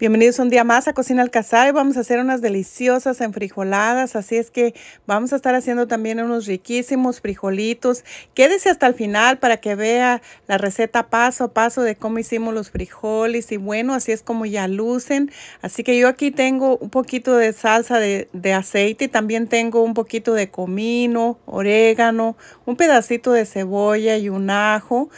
Bienvenidos un día más a Cocina Alcazar y vamos a hacer unas deliciosas enfrijoladas, así es que vamos a estar haciendo también unos riquísimos frijolitos. Quédese hasta el final para que vea la receta paso a paso de cómo hicimos los frijoles y bueno, así es como ya lucen. Así que yo aquí tengo un poquito de salsa de, de aceite también tengo un poquito de comino, orégano, un pedacito de cebolla y un ajo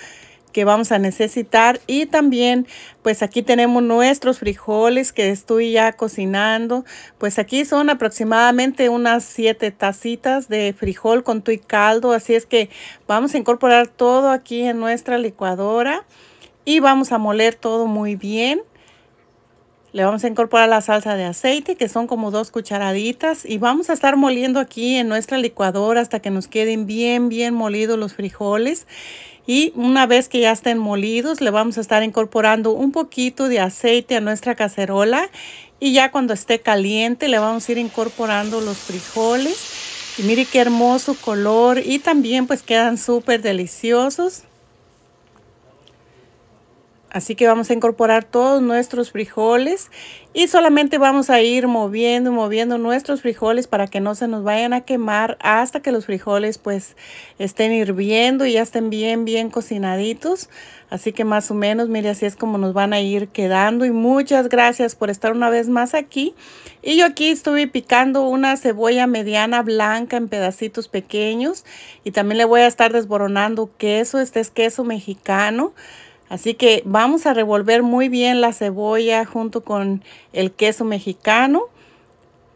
que vamos a necesitar y también pues aquí tenemos nuestros frijoles que estoy ya cocinando. Pues aquí son aproximadamente unas 7 tacitas de frijol con tu y caldo, así es que vamos a incorporar todo aquí en nuestra licuadora y vamos a moler todo muy bien. Le vamos a incorporar la salsa de aceite, que son como dos cucharaditas. Y vamos a estar moliendo aquí en nuestra licuadora hasta que nos queden bien, bien molidos los frijoles. Y una vez que ya estén molidos, le vamos a estar incorporando un poquito de aceite a nuestra cacerola. Y ya cuando esté caliente, le vamos a ir incorporando los frijoles. Y mire qué hermoso color. Y también pues quedan súper deliciosos. Así que vamos a incorporar todos nuestros frijoles y solamente vamos a ir moviendo, moviendo nuestros frijoles para que no se nos vayan a quemar hasta que los frijoles pues estén hirviendo y ya estén bien, bien cocinaditos. Así que más o menos, mire, así es como nos van a ir quedando y muchas gracias por estar una vez más aquí. Y yo aquí estuve picando una cebolla mediana blanca en pedacitos pequeños y también le voy a estar desboronando queso, este es queso mexicano. Así que vamos a revolver muy bien la cebolla junto con el queso mexicano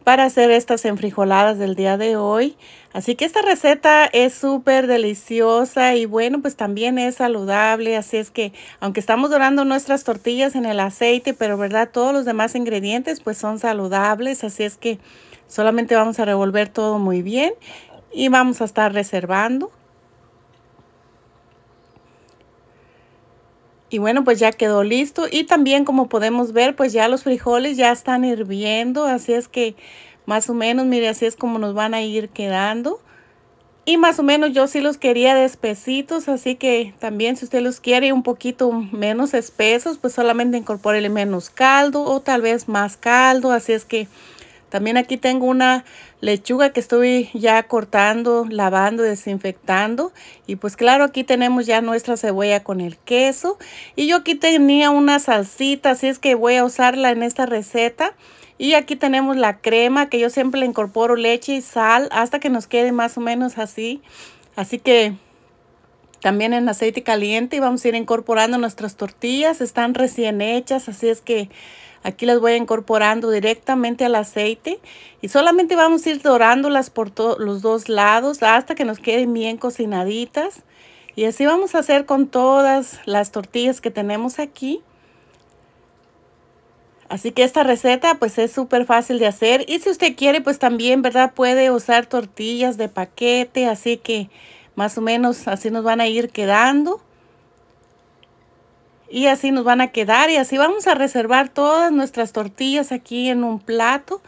para hacer estas enfrijoladas del día de hoy. Así que esta receta es súper deliciosa y bueno, pues también es saludable. Así es que aunque estamos dorando nuestras tortillas en el aceite, pero verdad, todos los demás ingredientes pues son saludables. Así es que solamente vamos a revolver todo muy bien y vamos a estar reservando. Y bueno, pues ya quedó listo. Y también como podemos ver, pues ya los frijoles ya están hirviendo. Así es que más o menos, mire, así es como nos van a ir quedando. Y más o menos yo sí los quería de espesitos, así que también si usted los quiere un poquito menos espesos, pues solamente incorpórele menos caldo o tal vez más caldo. Así es que también aquí tengo una lechuga que estoy ya cortando, lavando, desinfectando. Y pues claro, aquí tenemos ya nuestra cebolla con el queso. Y yo aquí tenía una salsita, así es que voy a usarla en esta receta. Y aquí tenemos la crema que yo siempre le incorporo leche y sal hasta que nos quede más o menos así. Así que también en aceite caliente y vamos a ir incorporando nuestras tortillas. Están recién hechas, así es que aquí las voy incorporando directamente al aceite. Y solamente vamos a ir dorándolas por los dos lados hasta que nos queden bien cocinaditas. Y así vamos a hacer con todas las tortillas que tenemos aquí. Así que esta receta pues es súper fácil de hacer. Y si usted quiere pues también, ¿verdad? Puede usar tortillas de paquete. Así que más o menos así nos van a ir quedando. Y así nos van a quedar y así vamos a reservar todas nuestras tortillas aquí en un plato.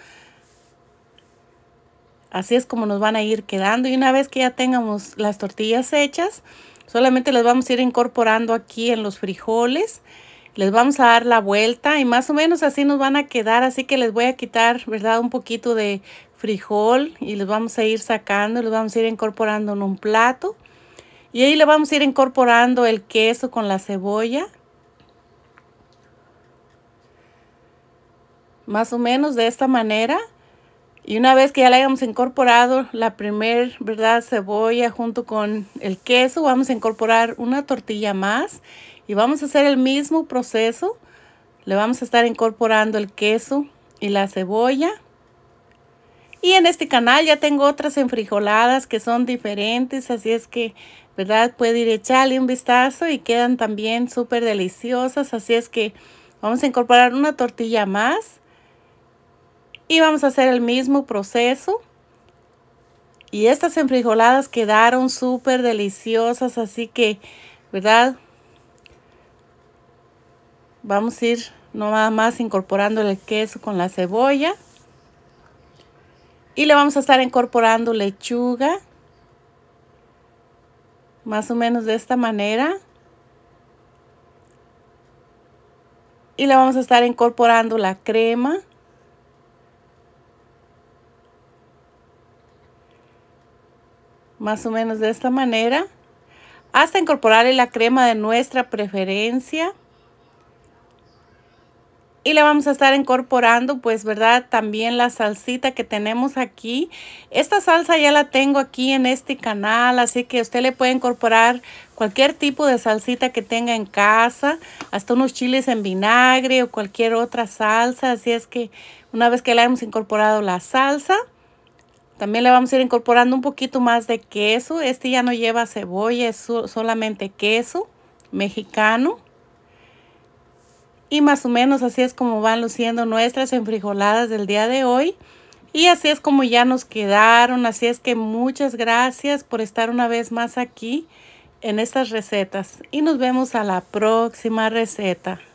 Así es como nos van a ir quedando. Y una vez que ya tengamos las tortillas hechas, solamente las vamos a ir incorporando aquí en los frijoles les vamos a dar la vuelta y más o menos así nos van a quedar, así que les voy a quitar, ¿verdad? Un poquito de frijol y los vamos a ir sacando, los vamos a ir incorporando en un plato. Y ahí le vamos a ir incorporando el queso con la cebolla. Más o menos de esta manera. Y una vez que ya le hayamos incorporado la primer, ¿verdad? Cebolla junto con el queso, vamos a incorporar una tortilla más. Y vamos a hacer el mismo proceso. Le vamos a estar incorporando el queso y la cebolla. Y en este canal ya tengo otras enfrijoladas que son diferentes, así es que, ¿verdad? Puede ir echarle un vistazo y quedan también súper deliciosas, así es que vamos a incorporar una tortilla más y vamos a hacer el mismo proceso. Y estas enfrijoladas quedaron súper deliciosas, así que, ¿verdad? Vamos a ir nada más incorporando el queso con la cebolla. Y le vamos a estar incorporando lechuga. Más o menos de esta manera. Y le vamos a estar incorporando la crema. Más o menos de esta manera. Hasta incorporarle la crema de nuestra preferencia y le vamos a estar incorporando pues verdad también la salsita que tenemos aquí esta salsa ya la tengo aquí en este canal así que usted le puede incorporar cualquier tipo de salsita que tenga en casa hasta unos chiles en vinagre o cualquier otra salsa así es que una vez que le hemos incorporado la salsa también le vamos a ir incorporando un poquito más de queso este ya no lleva cebolla es solamente queso mexicano y más o menos así es como van luciendo nuestras enfrijoladas del día de hoy. Y así es como ya nos quedaron. Así es que muchas gracias por estar una vez más aquí en estas recetas. Y nos vemos a la próxima receta.